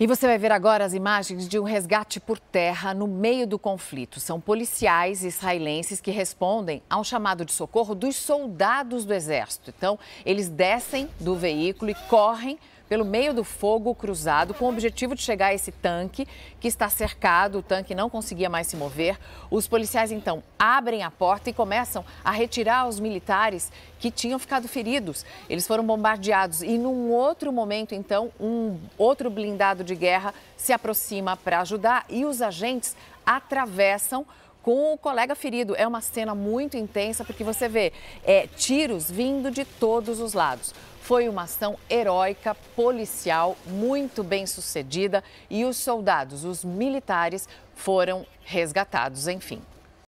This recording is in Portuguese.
E você vai ver agora as imagens de um resgate por terra no meio do conflito. São policiais israelenses que respondem a um chamado de socorro dos soldados do exército. Então, eles descem do veículo e correm pelo meio do fogo cruzado com o objetivo de chegar a esse tanque que está cercado, o tanque não conseguia mais se mover. Os policiais então abrem a porta e começam a retirar os militares que tinham ficado feridos. Eles foram bombardeados e num outro momento então um outro blindado de guerra se aproxima para ajudar e os agentes atravessam com o colega ferido. É uma cena muito intensa porque você vê é, tiros vindo de todos os lados. Foi uma ação heróica, policial, muito bem sucedida e os soldados, os militares, foram resgatados, enfim.